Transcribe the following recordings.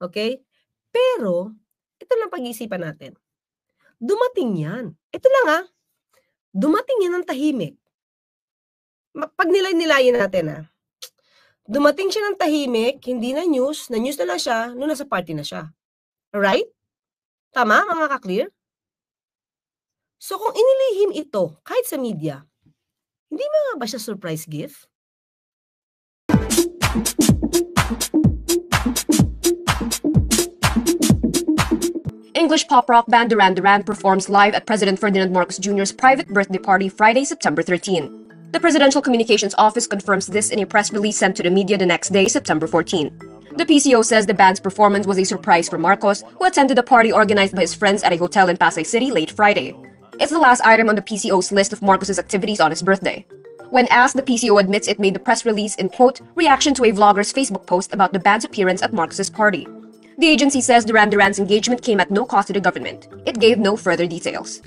Okay? Pero, ito lang pag-iisipan natin. Dumating yan. Ito lang ha. Ah. Dumating yan ng tahimik. Pag nilay-nilayin natin ha. Ah. Dumating siya ng tahimik, hindi na news, na news na lang siya, nung nasa party na siya. Right? Tama, mga ka-clear? So kung inilihim ito, kahit sa media, hindi mga ba siya surprise gift? English pop rock band Duran Duran performs live at President Ferdinand Marcos Jr.'s private birthday party Friday, September 13. The Presidential Communications Office confirms this in a press release sent to the media the next day, September 14. The PCO says the band's performance was a surprise for Marcos, who attended a party organized by his friends at a hotel in Pasay City late Friday. It's the last item on the PCO's list of Marcos's activities on his birthday. When asked, the PCO admits it made the press release in, quote, reaction to a vlogger's Facebook post about the band's appearance at Marcos's party. The agency says Duran Duran's engagement came at no cost to the government. It gave no further details.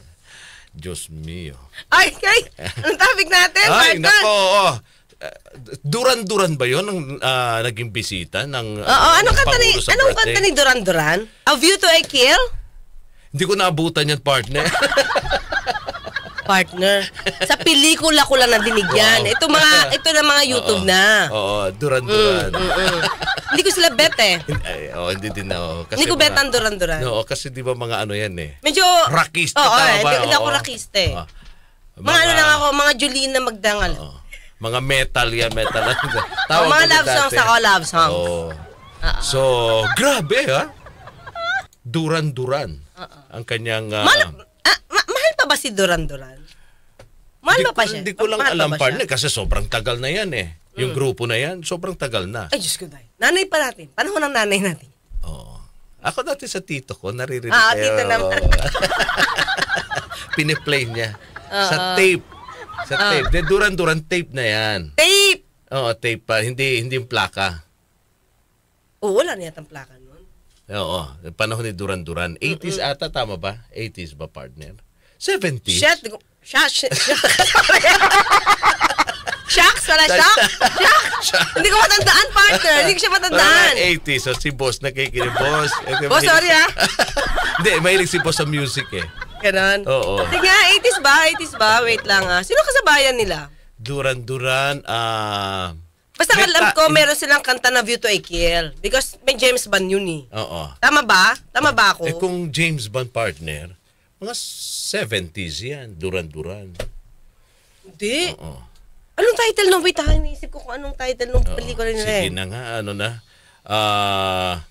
Diyos mio. Ay, ay! Ang topic natin, Ay, Michael. nako! Oh. Uh, Duran-duran ba yon ang ah, naging bisita ng uh, Oo, anong ng kanta ni, anong kanta birthday? ni Duran Duran? A View to a Kill? Hindi ko naabutan yan, partner. partner. Sa pelikula ko lang nadinig yan. Ito mga ito na mga YouTube Oo. na. Oo, duran-duran. Mm, mm, mm. hindi ko sila bet eh. Ay, Oo, hindi din ako. Kasi Hindi ko mga- bet ang duran-duran. Oo, kasi di ba mga ano yan eh. Medyo Rakista, Oo, tama ba? hindi, hindi ako Oo. eh. Oo. Ah. Mga, ano lang ako, mga Julian na magdangal. Oo. mga metal yan, metal. Tawag oh, mga ko love dati. songs ako, love songs. Oo. Ah, ah. So, grabe ha. Duran-duran. Ang kanyang... ah, Malap, ba si Duran Duran? Mahal di, pa siya? Hindi ko lang Mahal alam, pa partner, kasi sobrang tagal na yan eh. Yung mm. grupo na yan, sobrang tagal na. Ay, Diyos ko dahil. Nanay pa natin. Panahon ng nanay natin. Oo. Ako dati sa tito ko, naririnig ah, kayo. Ah, tito naman. Piniplay niya. Uh-oh. Sa tape. Sa uh-oh. Ah. tape. De, duran-duran tape na yan. Tape! Oo, tape pa. Hindi, hindi yung plaka. Oo, wala na yata ang plaka nun. Oo, panahon ni Duran Duran. 80s mm-hmm. ata, tama ba? 80s ba, partner? 70s? Shit. Shit. shit. Shocks pala, shock? Shock? Hindi ko matandaan, partner. Hindi ko siya matandaan. Parang 80, so si boss nakikinig. Boss. Ito, eh, boss, sorry ha. Ah. Hindi, mahilig si boss sa music eh. Ganon? Oo. Tingnan, 80s ba? 80s ba? Wait lang ah. Sino kasabayan nila? Duran Duran, ah... Uh, Basta May alam ko, meron silang kanta na View to a Kill. Because may James Bond yun eh. Oo. Tama ba? Tama ba ako? Eh kung James Bond partner, mga 70s yan, Duran-Duran. Hindi. Oo. Anong title nung? Wait ha, iniisip ko kung anong title nung pelikula nila. Sige eh. na nga, ano na. Ah...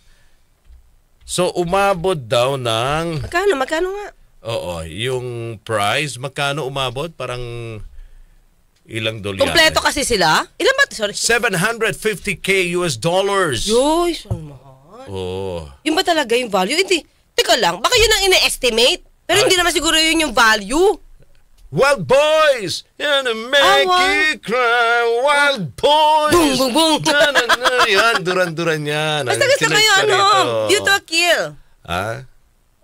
so, umabot daw ng... Magkano? Magkano nga? Oo, yung price, magkano umabot? Parang ilang dolyar. Kompleto kasi sila? Ilan ba? Sorry. 750k US dollars. Yoy, so mahal? Oo. Yun ba talaga yung value? Hindi. Teka lang, baka yun ang ina-estimate. Pero hindi naman siguro yun yung value. Wild Boys! Gonna make Awa. Ah, you cry! Wild Boys! Bung, bung, bung! yan, duran-duran yan. Basta gusto ko yun, ano? You to Kill. Ah?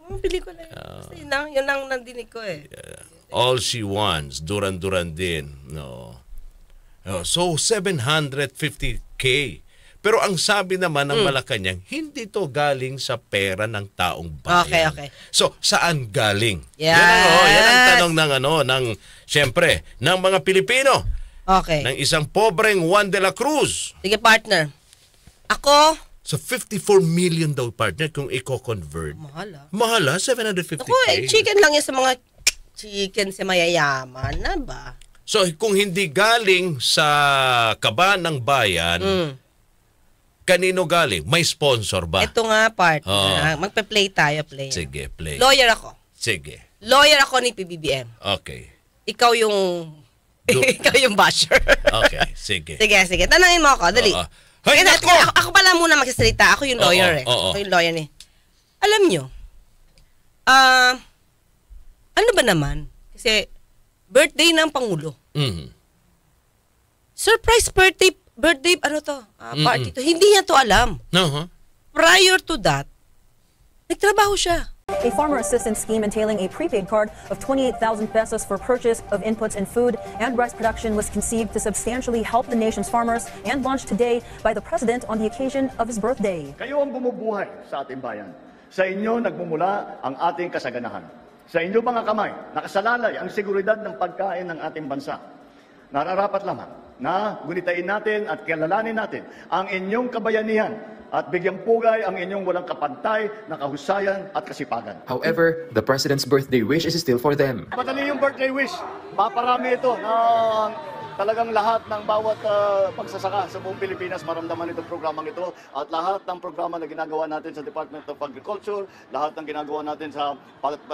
Ang hmm, pelikula yun. Ah. Basta yun lang, yun lang nandinig ko eh. Yeah. All She Wants, duran-duran din. No. Oh, so, 750K pero ang sabi naman ng mm. Malacanang, hindi to galing sa pera ng taong bayan. Okay, okay. So, saan galing? Yes. Yan ang, oh, yan ang tanong ng ano, ng syempre, ng mga Pilipino. Okay. Ng isang pobreng Juan de la Cruz. Sige, partner. Ako, So 54 million daw partner kung i-convert. Oh, mahal, Mahala, 750K. Ako, eh, chicken lang yan sa mga chicken sa mayayaman na ba? So kung hindi galing sa kaba ng bayan, mm Kanino galing? May sponsor ba? Ito nga, part. Oh. Ah. magpe-play tayo, play. Sige, play. Lawyer ako. Sige. Lawyer ako ni PBBM. Okay. Ikaw yung... ikaw yung basher. okay, sige. Sige, sige. Tanangin mo ako, dali. Uh, uh. Hoy, ako! ako! pala muna magsasalita. Ako yung lawyer oh, oh, eh. Oh, oh. Ako yung lawyer eh. Alam nyo, ah... Uh, ano ba naman? Kasi birthday ng Pangulo. Mm-hmm. Surprise birthday birthday, ano to, uh, party to. Hindi niya to alam. Uh-huh. Prior to that, nagtrabaho siya. A farmer assistance scheme entailing a prepaid card of 28,000 pesos for purchase of inputs and food and rice production was conceived to substantially help the nation's farmers and launched today by the president on the occasion of his birthday. Kayo ang bumubuhay sa ating bayan. Sa inyo nagmumula ang ating kasaganahan. Sa inyo mga kamay, nakasalalay ang seguridad ng pagkain ng ating bansa. Nararapat lamang na gunitain natin at kilalanin natin ang inyong kabayanihan at bigyang pugay ang inyong walang kapantay na kahusayan at kasipagan. However, the President's birthday wish is still for them. Madali yung birthday wish. Paparami ito ng talagang lahat ng bawat uh, pagsasaka sa buong Pilipinas maramdaman itong programang ito at lahat ng programa na ginagawa natin sa Department of Agriculture, lahat ng ginagawa natin sa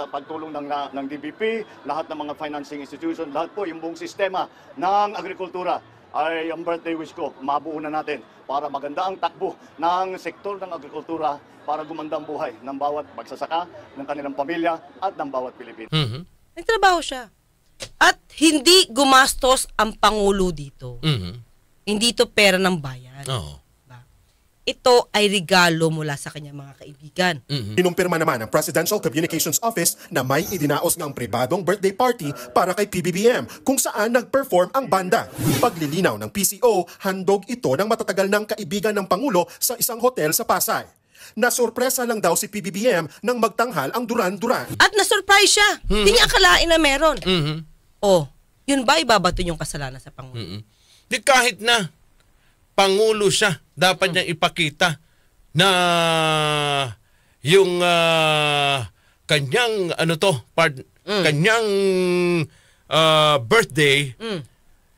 pagtulong ng, ng DBP, lahat ng mga financing institution, lahat po yung buong sistema ng agrikultura ay ang birthday wish ko, mabuo na natin para maganda ang takbo ng sektor ng agrikultura para gumanda ang buhay ng bawat magsasaka, ng kanilang pamilya at ng bawat Pilipino. Mm-hmm. trabaho siya. At hindi gumastos ang Pangulo dito. Mm-hmm. Hindi ito pera ng bayan. Oo. Oh ito ay regalo mula sa kanyang mga kaibigan. Mm-hmm. Kinumpirma naman ng Presidential Communications Office na may idinaos ng pribadong birthday party para kay PBBM kung saan nag-perform ang banda. Paglilinaw ng PCO, handog ito ng matatagal ng kaibigan ng Pangulo sa isang hotel sa Pasay. Nasurpresa lang daw si PBBM nang magtanghal ang Duran-Duran. At nasurprise siya. Mm-hmm. Di niya akalain na meron. Mm-hmm. Oh, yun ba ibabato yung kasalanan sa Pangulo? Mm-hmm. Di kahit na Pangulo siya. Dapat hmm. niyang ipakita na yung uh, kanyang ano to, part mm. kanyang uh, birthday, mm.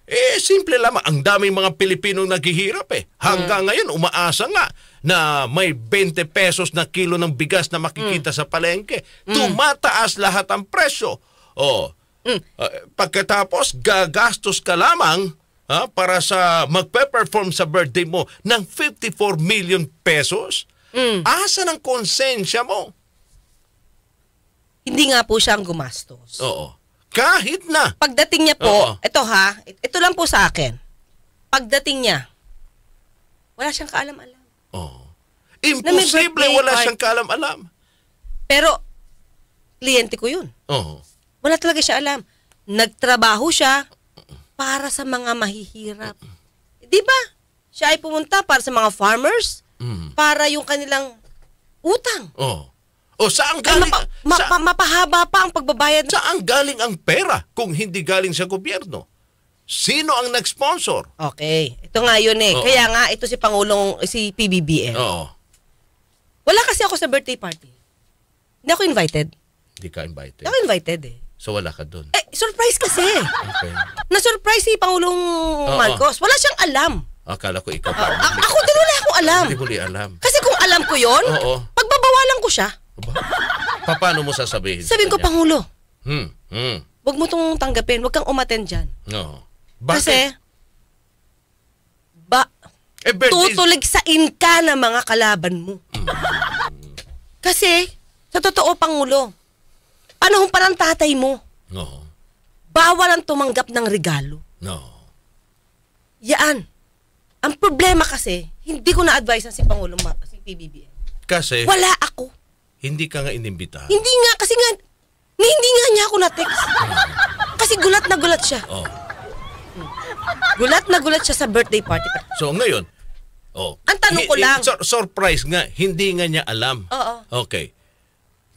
eh simple lamang. Ang daming mga Pilipinong naghihirap eh. Hanggang mm. ngayon, umaasa nga na may 20 pesos na kilo ng bigas na makikita mm. sa palengke. Mm. Tumataas lahat ang presyo. Oh. Mm. Uh, pagkatapos, gagastos ka lamang ha, para sa magpe-perform sa birthday mo ng 54 million pesos? Mm. Asa ng konsensya mo? Hindi nga po siya ang gumastos. Oo. Kahit na. Pagdating niya po, Oo. ito ha, ito lang po sa akin. Pagdating niya, wala siyang kaalam-alam. Oo. Imposible wala card. siyang kaalam-alam. Pero, kliyente ko yun. Oo. Wala talaga siya alam. Nagtrabaho siya para sa mga mahihirap. 'Di ba? Siya ay pumunta para sa mga farmers, mm. para yung kanilang utang. Oh. O oh, saan galing? Ay, ma, sa, mapahaba pa ang pagbabayad. Saan galing ang pera kung hindi galing sa gobyerno? Sino ang nag-sponsor? Okay. Ito nga yun eh. Oo. Kaya nga, ito si Pangulong, si PBBM. Oo. Wala kasi ako sa birthday party. Hindi ako invited. Hindi ka invited. Hindi ako invited eh. So wala ka doon? Eh, surprise kasi. okay. Na-surprise si Pangulong Marcos. Wala siyang alam. Akala ko ikaw pa. A- ah, ako din wala akong alam. Hindi ko alam. Kasi kung alam ko yon, oh, pagbabawalan ko siya. Pa- paano mo sasabihin? Sabihin ko, Pangulo. Hmm. Hmm. Huwag mo itong tanggapin. Huwag kang umaten dyan. No. Bakit? Kasi, ba, eh, ben, tutuligsain ka ng mga kalaban mo. Hmm. Kasi, sa totoo, Pangulo, Panahon pa ng tatay mo. No. Bawal ang tumanggap ng regalo. No. Yan. Ang problema kasi, hindi ko na-advise si Pangulong Ma- si PBBM. Kasi? Wala ako. Hindi ka nga inimbita. Hindi nga, kasi nga, hindi nga niya ako na-text. kasi gulat na gulat siya. Oh. Gulat na gulat siya sa birthday party. So ngayon, oh. Ang tanong ko lang. Sur- surprise nga, hindi nga niya alam. Oo. Okay.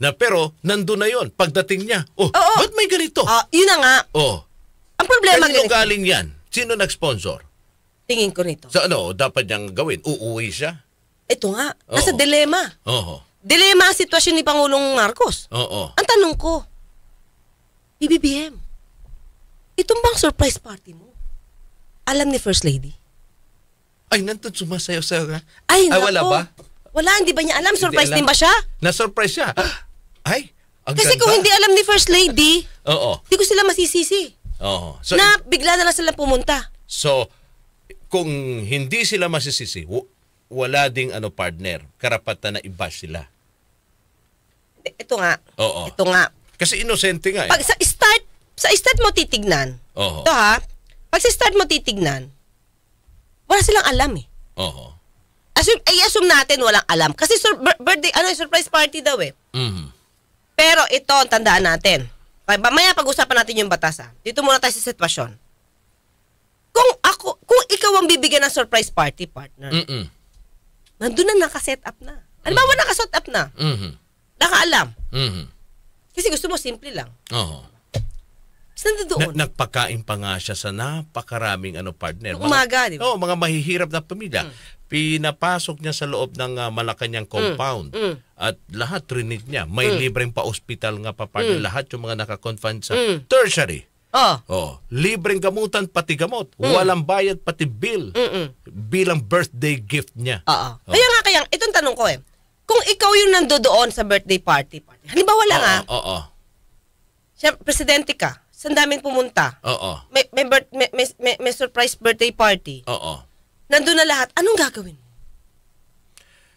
Na pero, nandun na yon Pagdating niya, oh, Oo. ba't may ganito? Ah, yun na nga. Oh, Ang problema kanino ganito. galing yan? Sino nag-sponsor? Tingin ko nito. Sa ano, dapat niyang gawin? Uuwi siya? Ito nga, nasa Oo. dilema. Oo, Dilema ang sitwasyon ni Pangulong Marcos. oo, Ang tanong ko, BBBM, itong bang surprise party mo? Alam ni First Lady? Ay, nandun sumasayaw sa... Ay, Ay, wala ba? Wala, hindi ba niya alam? Surprise din ba siya? Na-surprise siya. Ah! Ay, ang Kasi ganda. kung hindi alam ni First Lady, Oo. hindi ko sila masisisi. Oo. So, na bigla na lang sila pumunta. so, kung hindi sila masisisi, w- wala ding ano partner, karapatan na i sila. Ito nga. Oo. Ito nga. Kasi inosente nga eh. Pag sa start, sa start mo titignan. Oo. Ito ha. Pag sa start mo titignan, wala silang alam eh. Oo. Assume, ay assume natin walang alam. Kasi sur- birthday, ano, eh, surprise party daw eh. Mhm. Pero ito ang tandaan natin. Mamaya pag-usapan natin yung batas ha. Dito muna tayo sa sitwasyon. Kung ako, kung ikaw ang bibigyan ng surprise party, partner, Mm-mm. nandun na nakaset up na. Ano ba mm-hmm. nakaset up na. Mm-hmm. Nakaalam. Mm-hmm. Kasi gusto mo simple lang. Oo. Saan doon? Na, nagpakain pa nga siya sa napakaraming ano, partner. Noong umaga, di ba? Oo, mga mahihirap na pamilya. Hmm. Pinapasok niya sa loob ng uh, Malacanang hmm. compound. Mm. At lahat trinit niya. May mm. libreng pa-hospital nga pa partner. Mm. Lahat yung mga nakakonfine sa mm. tertiary. Oh. oh. Libreng gamutan pati gamot. Mm. Walang bayad pati bill. Mm-mm. Bilang birthday gift niya. Ah, oo. Oh. Kaya nga kaya, itong tanong ko eh. Kung ikaw yung nandoon sa birthday party, party. halimbawa lang oh, ah. Oo. Oh, oh. Siya, presidente ka. Saan daming pumunta? Oo. May, may, may, may, may, may surprise birthday party. Oo. Nandun na lahat. Anong gagawin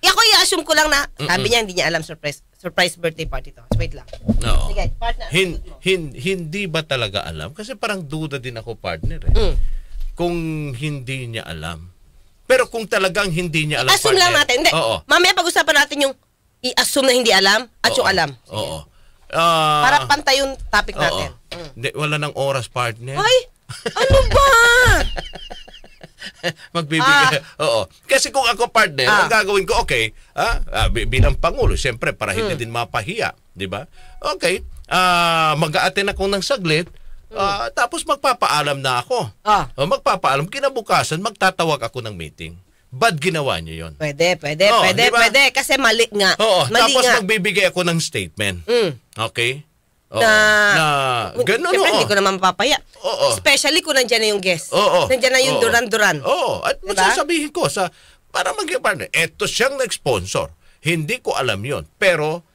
E ako i-assume ko lang na, Mm-mm. sabi niya hindi niya alam surprise surprise birthday party to. wait lang. No. Sige, partner. Hin, hin, hindi ba talaga alam? Kasi parang duda din ako partner eh. Mm. Kung hindi niya alam. Pero kung talagang hindi niya alam Assume partner. lang natin. Oo. Mamaya pag-usapan natin yung i-assume na hindi alam at Oo. yung alam. Oo. Ah, Para pantay yung topic natin. Oo. Hindi, wala nang oras, partner. Ay! Ano ba? Magbibigay. Ah. Oo. Kasi kung ako partner, ah. ang gagawin ko, okay, ah, ah, bilang Pangulo, siyempre, para hindi mm. din mapahiya, di ba? Okay, ah, mag-aaten ako ng saglit, mm. ah, tapos magpapaalam na ako. Ah. O, oh, magpapaalam, kinabukasan, magtatawag ako ng meeting. Bad ginawa niyo yon. Pwede, pwede, Oo, oh, pwede, diba? pwede. Kasi mali nga. Oo, mali tapos nga. magbibigay ako ng statement. Mm. Okay? Oh, na, na ganun, siyempre, oh. hindi ko naman papaya. Oh, oh. Especially kung nandiyan na yung guest. Oh, oh. Nandiyan na yung Duran-Duran. Oh, oh. At diba? masasabihin ko, sa, para maging partner, eto siyang nag-sponsor. Hindi ko alam yon Pero,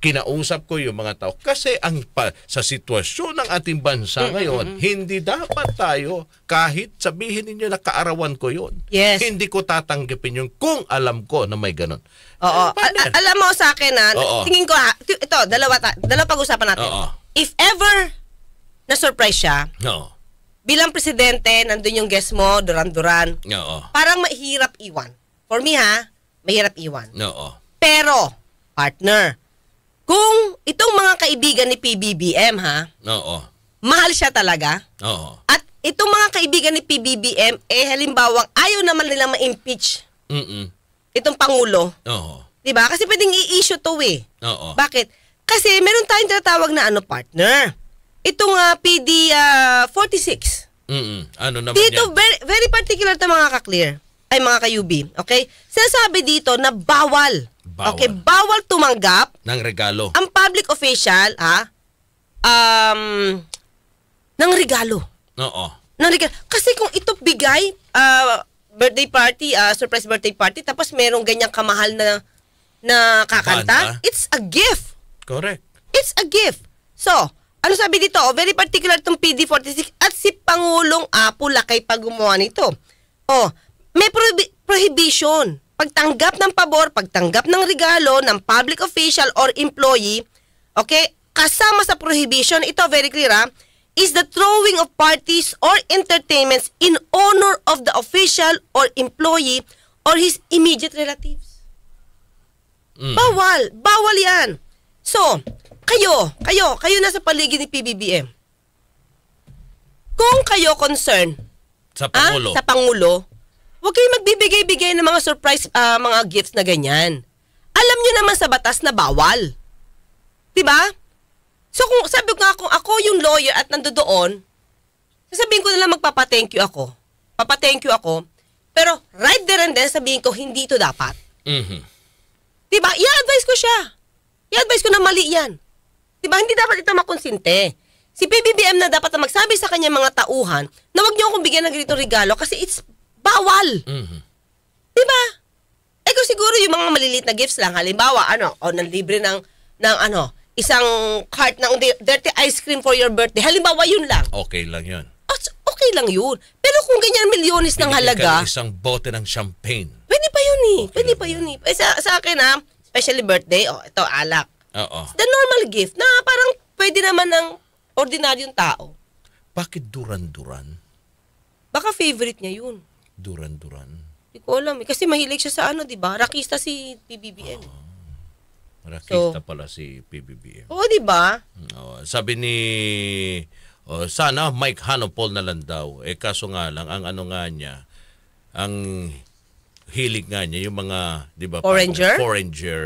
kinausap ko yung mga tao kasi ang pa, sa sitwasyon ng ating bansa ngayon, mm-hmm. hindi dapat tayo kahit sabihin niyo na kaarawan ko yun. Yes. Hindi ko tatanggapin yun kung alam ko na may ganun. Oo. Eh, Ay, alam mo sa akin ha, ah, tingin ko ha, ah, ito, dalawa, ta- dalawa pag-usapan natin. Oo. If ever na-surprise siya, Oo. bilang presidente, nandun yung guest mo, Duran-Duran, Oo. parang mahirap iwan. For me ha, mahirap iwan. Oo. Pero, partner, kung itong mga kaibigan ni PBBM ha, Oo. mahal siya talaga. Oo. At itong mga kaibigan ni PBBM, eh halimbawa, ayaw naman nila ma-impeach Mm-mm. itong Pangulo. Oo. 'Di ba? Kasi pwedeng i-issue to eh. Oo. Bakit? Kasi meron tayong tinatawag na ano partner. Itong ah, PD ah, 46. Mm-mm. Ano naman Dito, yan? very, very particular to mga ka-clear. Ay, mga ka-UB. Okay? Sinasabi dito na bawal Bawal. Okay, bawal tumanggap ng regalo. Ang public official, ha? Um ng regalo. Oo. Ng regalo. Kasi kung ito bigay uh, birthday party, uh, surprise birthday party tapos merong ganyang kamahal na na kakanta, Banda. it's a gift. Correct. It's a gift. So, ano sabi dito? Oh, very particular itong PD46 at si Pangulong Apo Lakay pag gumawa nito. Oh, may prohibi- prohibition pagtanggap ng pabor, pagtanggap ng regalo ng public official or employee, okay, kasama sa prohibition, ito very clear ha, ah, is the throwing of parties or entertainments in honor of the official or employee or his immediate relatives. Mm. Bawal. Bawal yan. So, kayo, kayo, kayo nasa paligid ni PBBM. Kung kayo concern sa ah, Pangulo, ah, sa Pangulo Huwag kayong magbibigay-bigay ng mga surprise, uh, mga gifts na ganyan. Alam nyo naman sa batas na bawal. ba? Diba? So kung sabi ko nga kung ako yung lawyer at nando doon, sasabihin ko na lang magpapa-thank you ako. Papa-thank you ako. Pero right there and then sabihin ko, hindi ito dapat. Mm-hmm. Diba? I-advise ko siya. I-advise ko na mali yan. Diba? Hindi dapat ito makonsinte. Si PBBM na dapat na magsabi sa kanya mga tauhan na wag niyo akong bigyan ng ganitong regalo kasi it's Bawal! Mm-hmm. Di ba? Eh kung siguro yung mga malilit na gifts lang, halimbawa, ano, o oh, nanlibre ng, ng ano, isang cart ng dirty ice cream for your birthday. Halimbawa, yun lang. Okay lang yun. Okay lang yun. Pero kung ganyan milyones ng halaga... isang bote ng champagne. Pwede pa yun eh. Okay pwede pa yun eh. Eh, sa, sa akin ha, especially birthday, oh, ito, alak. Oo. It's the normal gift na parang pwede naman ng ordinaryong tao. Bakit duran-duran? Baka favorite niya yun. Duran Duran? Hindi ko alam eh. Kasi mahilig siya sa ano, di ba? Rakista si PBBM. Oh. Rakista so, pala si PBBM. Oo, oh, di ba? Oh, sabi ni oh, sana Mike Hanopol na lang daw. Eh kaso nga lang ang ano nga niya, ang hilig nga niya yung mga, di ba? Foreigner? Foreigner.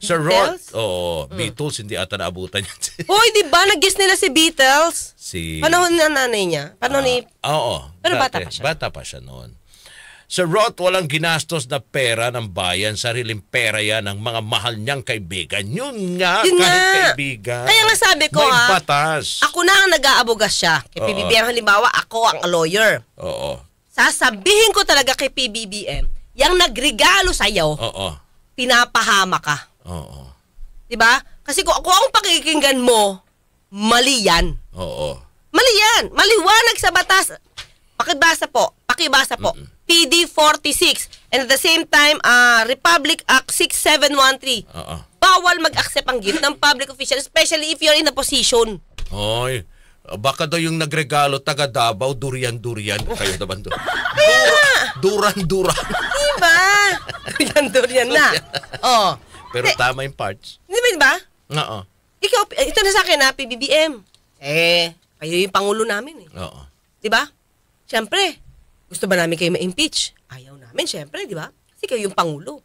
Sir Roth. oh, mm. Beatles, hindi ata naabutan yan. Hoy, di ba? Nag-guess nila si Beatles? Si... Panahon na nanay niya. Panahon uh, ni... Ah, oo. Pero dati, bata pa siya. Bata pa siya noon. Sir Roth, walang ginastos na pera ng bayan. Sariling pera yan ng mga mahal niyang kaibigan. Yun nga, Yun kahit kaibigan. Kaya nga sabi ko May ha. Ah, batas. Ako na ang nag-aabogas siya. Kay PBBM, halimbawa, ako ang lawyer. Oo. Sasabihin ko talaga kay PBBM, yung nagregalo sa'yo, Oo. pinapahama ka. Oo. 'Di ba? Kasi kung ako ang pakikinggan mo, mali yan. Oo. Mali yan. Maliwanag sa batas. Pakibasa po. Pakibasa po. Mm-mm. PD 46 and at the same time uh, Republic Act 6713. Oo. Bawal mag-accept ang gift ng public official especially if you're in a position. Hoy. Baka daw yung nagregalo taga Davao, durian-durian. Oh. Kayo naman doon. Kaya nga. Duran-duran. Diba? Durian-durian na. Oh. Pero De, tama yung parts. Hindi ba? Oo. Ikaw, ito na sa akin na PBBM. Eh, kayo yung pangulo namin eh. Oo. Di ba? Siyempre, gusto ba namin kayo ma-impeach? Ayaw namin, siyempre, di ba? Kasi kayo yung pangulo.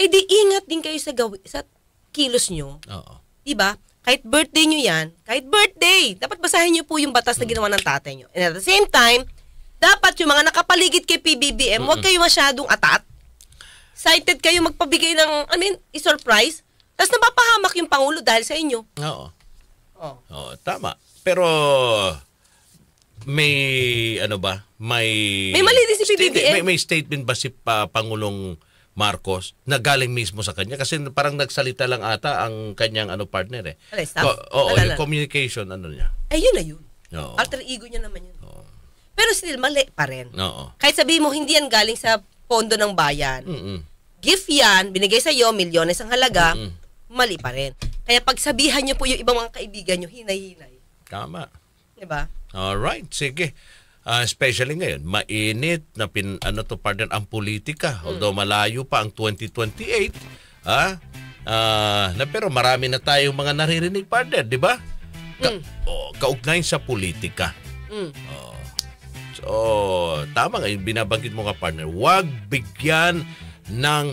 Eh di ingat din kayo sa gawi, sa kilos nyo. Oo. Di ba? Kahit birthday nyo yan, kahit birthday, dapat basahin nyo po yung batas na mm. ginawa ng tatay nyo. And at the same time, dapat yung mga nakapaligid kay PBBM, huwag kayo masyadong atat excited kayo magpabigay ng, I mean, surprise. Tapos napapahamak yung Pangulo dahil sa inyo. Oo. Oh. Oo, tama. Pero may ano ba? May May mali din si PBBM. May, may statement ba si uh, Pangulong Marcos na galing mismo sa kanya kasi parang nagsalita lang ata ang kanyang ano partner eh. Alay, staff? oo, oh, yung communication ano niya. Ayun na yun. Oo. Alter ego niya naman yun. Oo. Pero still mali pa rin. Oo. Kahit sabihin mo hindi yan galing sa pondo ng bayan. Mm-mm gift yan, binigay sa iyo, milyones ang halaga, mm-hmm. mali pa rin. Kaya pagsabihan niyo po yung ibang mga kaibigan niyo, hinay-hinay. Tama. 'Di ba? All right, sige. Uh, especially ngayon, mainit na pin, ano to, pardon, ang politika. Mm. Although mm. malayo pa ang 2028, ah, uh, na pero marami na tayong mga naririnig, partner, di ba? Ka- mm. oh, kaugnayan sa politika. Mm. Oh. So, tama nga, binabanggit mo nga partner. Huwag bigyan ng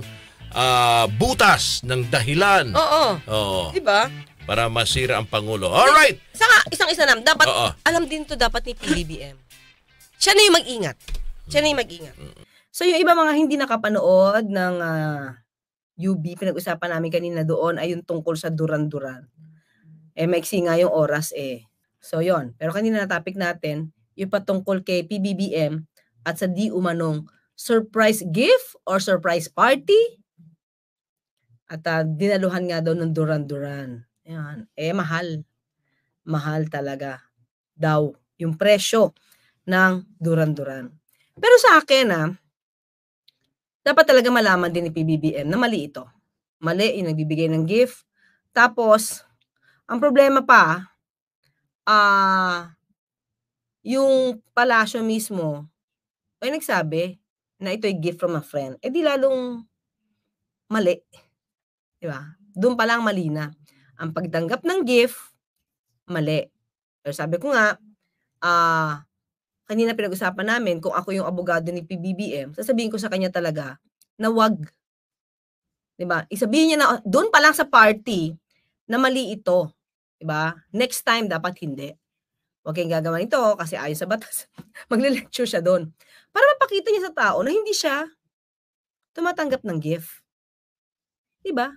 uh, butas, ng dahilan. Oo. Oo. Diba? Para masira ang Pangulo. Alright! Sa nga, isang-isa naman Dapat, Oo. alam din to dapat ni PBBM. Siya na yung mag-ingat. Siya na yung mag-ingat. So yung iba mga hindi nakapanood ng uh, ah, UB, pinag-usapan namin kanina doon, ay yung tungkol sa duran-duran. Eh, maiksi nga yung oras eh. So yon Pero kanina na topic natin, yung patungkol kay PBBM at sa di umanong surprise gift or surprise party. At uh, dinaluhan nga daw ng duran-duran. Ayan. Eh, mahal. Mahal talaga daw yung presyo ng duran-duran. Pero sa akin, ah, dapat talaga malaman din ni PBBM na mali ito. Mali yung nagbibigay ng gift. Tapos, ang problema pa, ah, uh, yung palasyo mismo, ay nagsabi, na ito'y gift from a friend, eh di lalong mali. Di ba? Doon pa lang mali na. Ang pagtanggap ng gift, mali. Pero sabi ko nga, ah, uh, kanina pinag-usapan namin, kung ako yung abogado ni PBBM, sasabihin ko sa kanya talaga na wag. Di ba? Isabihin niya na doon pa lang sa party na mali ito. Di ba? Next time dapat hindi. Huwag kayong gagawa nito kasi ayon sa batas, magle siya doon. Para mapakita niya sa tao na hindi siya tumatanggap ng gift. Diba?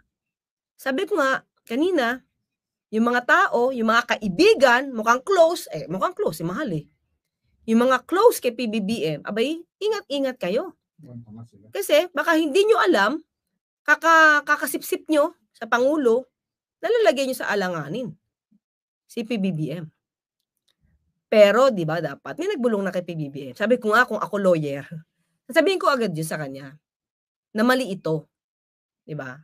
Sabi ko nga, kanina, yung mga tao, yung mga kaibigan, mukhang close, eh, mukhang close, eh, mahal eh. Yung mga close kay PBBM, abay, ingat-ingat kayo. Kasi baka hindi nyo alam, kaka, kakasipsip nyo sa Pangulo, nalalagay nyo sa alanganin si PBBM. Pero, di ba, dapat, may nagbulong na kay PBBM. Sabi ko nga, kung ako lawyer, sabihin ko agad yun sa kanya, na mali ito. Di ba?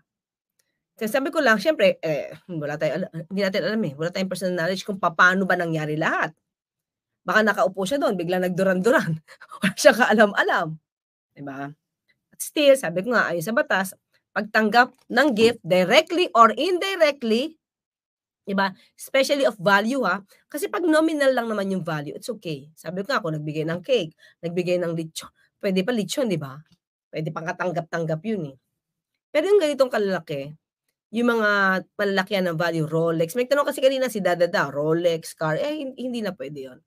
Kasi sabi ko lang, syempre, eh, wala tayo, hindi natin alam eh, wala tayong personal knowledge kung paano ba nangyari lahat. Baka nakaupo siya doon, biglang nagduran-duran. wala siyang kaalam-alam. Di ba? At still, sabi ko nga, ayon sa batas, pagtanggap ng gift directly or indirectly Diba? Especially of value ha. Kasi pag nominal lang naman yung value, it's okay. Sabi ko nga ako nagbigay ng cake, nagbigay ng lechon. Pwede pa lechon, 'di ba? Pwede pang katanggap-tanggap 'yun eh. Pero yung ganitong kalalaki, yung mga malalakihan ng value, Rolex. May tanong kasi kanina si Dada da, Rolex, car, eh hindi na pwede yun.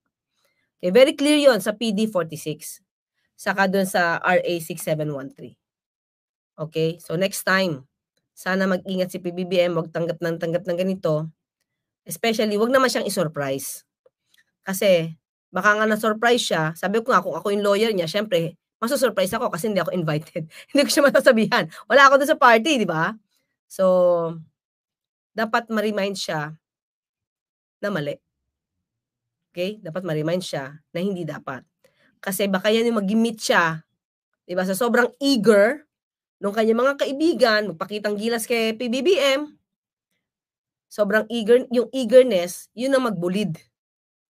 Okay, very clear 'yon sa PD46. Saka doon sa RA6713. Okay? So next time, sana mag-ingat si PBBM, wag tanggap ng tanggap ng ganito Especially, wag naman siyang i-surprise. Kasi, baka nga na-surprise siya. Sabi ko nga, kung ako yung lawyer niya, syempre, masusurprise ako kasi hindi ako invited. hindi ko siya masasabihan. Wala ako doon sa party, di ba? So, dapat ma-remind siya na mali. Okay? Dapat ma-remind siya na hindi dapat. Kasi baka yan yung mag-meet siya, di ba, sa sobrang eager nung kanya mga kaibigan, magpakitang gilas kay PBBM, sobrang eager, yung eagerness, yun ang magbulid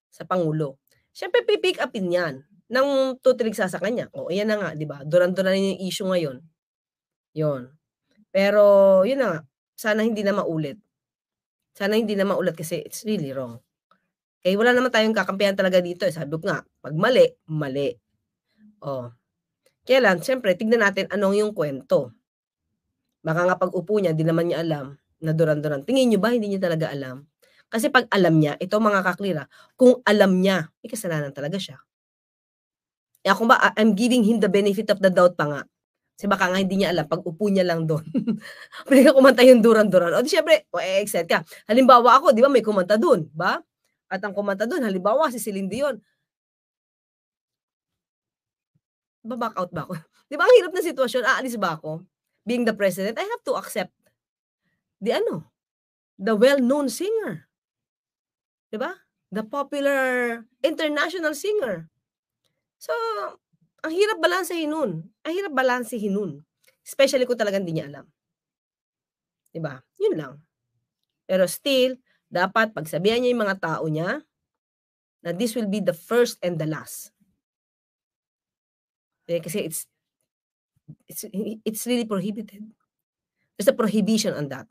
sa Pangulo. Siyempre, pipick upin yan ng tutrigsa sa kanya. O, yan na nga, di ba? Duran-duran yung issue ngayon. Yun. Pero, yun na nga. Sana hindi na maulit. Sana hindi na maulit kasi it's really wrong. Eh, wala naman tayong kakampihan talaga dito. Eh. Sabi ko nga, pag mali, mali. O. Oh. Kaya lang, siyempre, tignan natin anong yung kwento. Baka nga pag upo niya, di naman niya alam na duran Tingin niyo ba, hindi niya talaga alam? Kasi pag alam niya, ito mga kaklira, kung alam niya, may eh, kasalanan talaga siya. E ako ba, I'm giving him the benefit of the doubt pa nga. Kasi baka nga hindi niya alam, pag upo niya lang doon. Pwede ka kumanta yung duran-duran. O di syempre, o eh, excited ka. Halimbawa ako, di ba may kumanta doon, ba? At ang kumanta doon, halimbawa si Celine Dion. Ba-back out ba ako? di ba ang hirap na sitwasyon? Aalis ba ako? Being the president, I have to accept the ano, the well-known singer. 'Di ba? The popular international singer. So, ang hirap balansehin nun. Ang hirap balansehin nun. Especially kung talagang hindi niya alam. 'Di ba? Yun lang. Pero still, dapat pagsabihan niya yung mga tao niya na this will be the first and the last. Okay, eh, kasi it's, it's, it's really prohibited. There's a prohibition on that.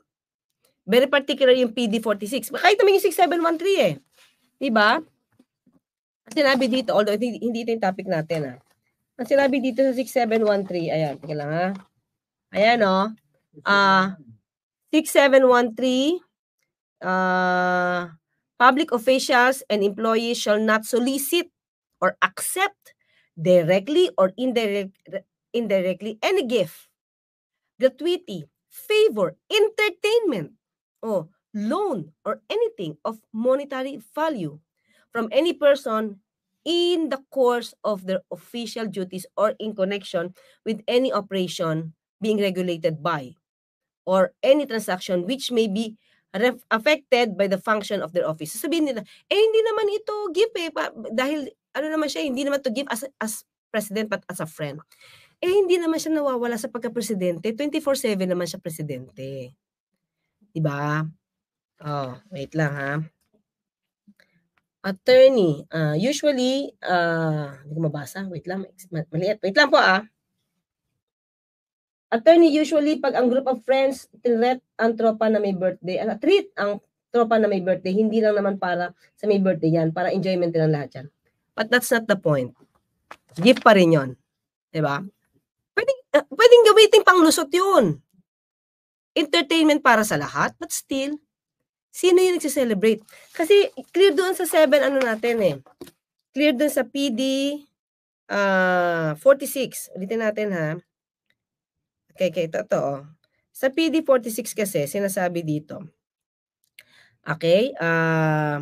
Very particular yung PD46. Kahit naman yung 6713 eh. Diba? Ang sinabi dito, although hindi, hindi ito yung topic natin ah. Ang sinabi dito sa 6713, ayan, tingnan ah. ha. Ayan o. Oh. Uh, 6713, uh, public officials and employees shall not solicit or accept directly or indirect, indirectly any gift, gratuity, favor, entertainment, or loan or anything of monetary value from any person in the course of their official duties or in connection with any operation being regulated by or any transaction which may be affected by the function of their office. Sasabihin nila, eh hindi naman ito give eh, pa, dahil ano naman siya, eh, hindi naman to give as, as president but as a friend. Eh hindi naman siya nawawala sa pagka-presidente, 24-7 naman siya presidente. 'Di ba? Oh, wait lang ha. Attorney, uh, usually, uh, hindi ko mabasa, wait lang, maliit. Wait lang po ah. Attorney, usually, pag ang group of friends, tinret ang tropa na may birthday, uh, treat ang tropa na may birthday, hindi lang naman para sa may birthday yan, para enjoyment lang lahat yan. But that's not the point. Gift pa rin yon, Diba? Pwedeng, uh, pwedeng gamitin pang lusot yun entertainment para sa lahat, but still, sino yung nagse-celebrate? Kasi clear doon sa 7 ano natin eh. Clear doon sa PD uh, 46. Ulitin natin ha. Okay, okay, ito, ito oh. Sa PD 46 kasi, sinasabi dito. Okay, uh,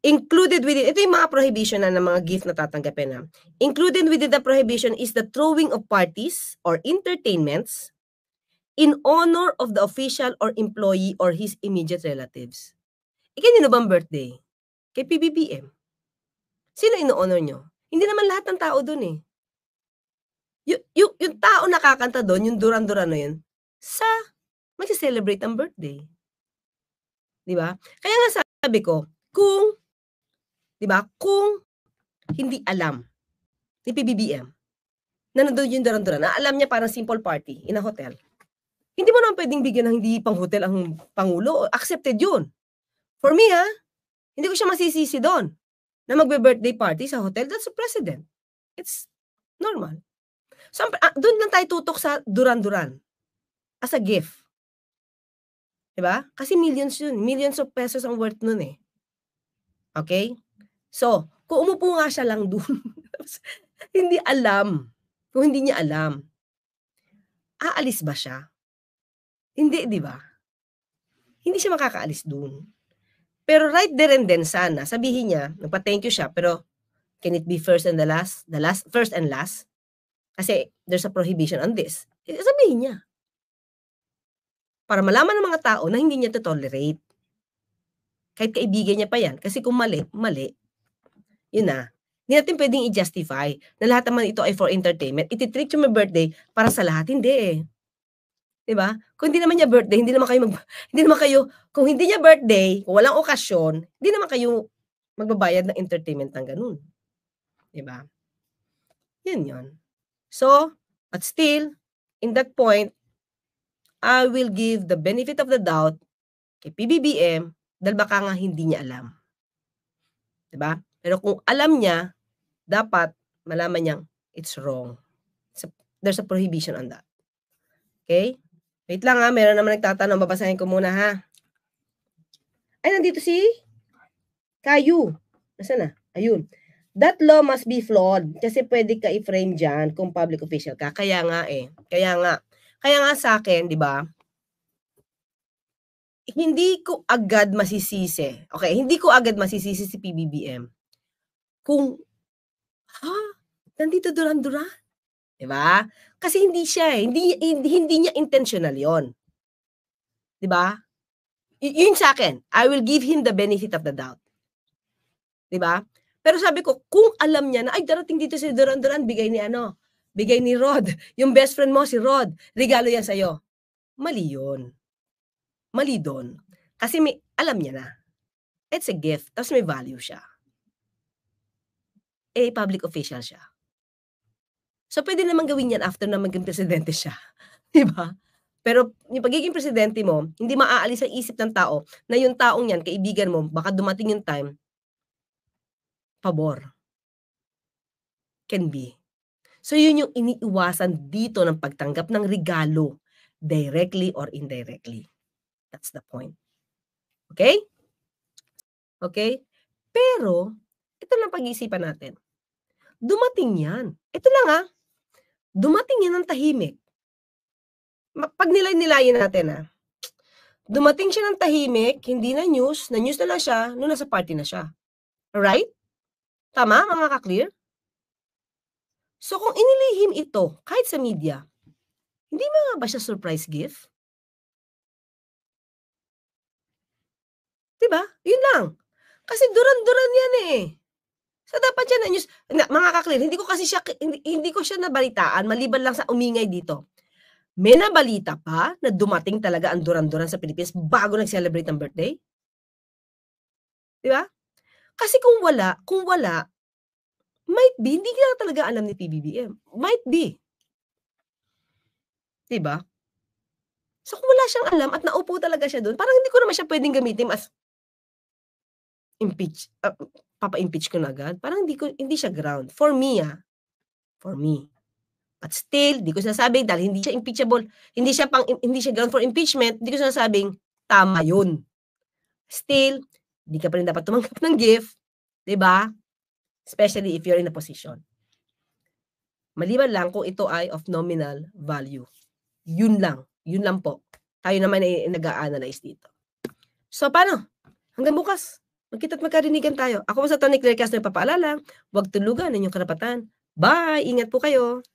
included within, ito yung mga prohibition na ng mga gift na tatanggapin na. Included within the prohibition is the throwing of parties or entertainments in honor of the official or employee or his immediate relatives. E kanino bang birthday? Kay PBBM. Sino in honor nyo? Hindi naman lahat ng tao doon eh. Y- y- yung tao nakakanta doon, yung duran-durano yun, sa magse-celebrate ang birthday. 'Di ba? Kaya nga sabi ko, kung 'di ba, kung hindi alam ni PBBM na nandoon yung duran-duran, alam niya parang simple party in a hotel. Hindi mo naman pwedeng bigyan ng hindi pang hotel ang Pangulo. Accepted yun. For me, ha? Hindi ko siya masisisi doon na magbe-birthday party sa hotel. That's the president. It's normal. So, ah, doon lang tayo tutok sa Duran-Duran as a gift. Diba? Kasi millions yun. Millions of pesos ang worth nun eh. Okay? So, kung umupo nga siya lang doon, hindi alam. Kung hindi niya alam, aalis ba siya? Hindi, di ba? Hindi siya makakaalis doon. Pero right there and then sana, sabihin niya, nagpa-thank you siya, pero can it be first and the last? The last, first and last? Kasi there's a prohibition on this. Eh, sabihin niya. Para malaman ng mga tao na hindi niya to tolerate. Kahit kaibigan niya pa yan. Kasi kung mali, mali. Yun na. Hindi natin pwedeng i-justify na lahat naman ito ay for entertainment. Iti-treat yung my birthday para sa lahat. Hindi eh. 'Di ba? Kung hindi naman niya birthday, hindi naman kayo mag hindi naman kayo kung hindi niya birthday, kung walang okasyon, hindi naman kayo magbabayad ng entertainment ng ganun. 'Di ba? Yun 'yon. So, but still, in that point, I will give the benefit of the doubt kay PBBM dahil baka nga hindi niya alam. 'Di ba? Pero kung alam niya, dapat malaman niyang it's wrong. There's a prohibition on that. Okay? Wait lang ha, meron naman nagtatanong. Babasahin ko muna ha. Ay, nandito si Kayu. Nasaan na? Ayun. That law must be flawed kasi pwede ka i-frame dyan kung public official ka. Kaya nga eh. Kaya nga. Kaya nga sa akin, di ba? Hindi ko agad masisisi. Okay, hindi ko agad masisisi si PBBM. Kung, ha? Nandito Duran Duran? 'Di ba? Kasi hindi siya eh. Hindi, hindi, hindi niya intentional 'yon. 'Di ba? Y- yun sa akin. I will give him the benefit of the doubt. 'Di ba? Pero sabi ko, kung alam niya na, ay, darating dito si Duran Duran, bigay ni ano, bigay ni Rod, yung best friend mo, si Rod, regalo yan sa iyo. Mali 'yon. Mali doon. Kasi may, alam niya na. It's a gift, tapos may value siya. Eh, public official siya. So, pwede naman gawin yan after na maging presidente siya. Di ba? Pero yung pagiging presidente mo, hindi maaalis sa isip ng tao na yung taong yan, kaibigan mo, baka dumating yung time, pabor. Can be. So yun yung iniiwasan dito ng pagtanggap ng regalo, directly or indirectly. That's the point. Okay? Okay? Pero, ito lang pag-iisipan natin. Dumating yan. Ito lang ah dumating yan ng tahimik. Pag nilay-nilayan natin ah, dumating siya ng tahimik, hindi na news, na news na lang siya, nung nasa party na siya. Right? Tama, mga ka-clear? So kung inilihim ito, kahit sa media, hindi mga ba siya surprise gift? Diba? Yun lang. Kasi duran-duran yan eh. So dapat siya na news. Na, mga kaklir, hindi ko kasi siya, hindi, hindi ko siya nabalitaan maliban lang sa umingay dito. May nabalita pa na dumating talaga ang duran-duran sa Pilipinas bago nag-celebrate ng birthday? Di ba? Kasi kung wala, kung wala, might be, hindi na talaga alam ni PBBM. Might be. Di ba? So kung wala siyang alam at naupo talaga siya doon, parang hindi ko naman siya pwedeng gamitin as impeach, uh, papa-impeach ko na agad. Parang hindi, ko, hindi siya ground. For me, ah. For me. But still, di ko sinasabing dahil hindi siya impeachable, hindi siya pang hindi siya ground for impeachment, di ko sinasabing tama 'yun. Still, di ka pa rin dapat tumanggap ng gift, 'di ba? Especially if you're in a position. Maliban lang kung ito ay of nominal value. Yun lang. Yun lang po. Tayo naman ay nag-a-analyze dito. So, paano? Hanggang bukas. Magkita't magkarinigan tayo. Ako po sa Tony Claire Castro nagpapaalala, huwag tulugan ang inyong karapatan. Bye! Ingat po kayo!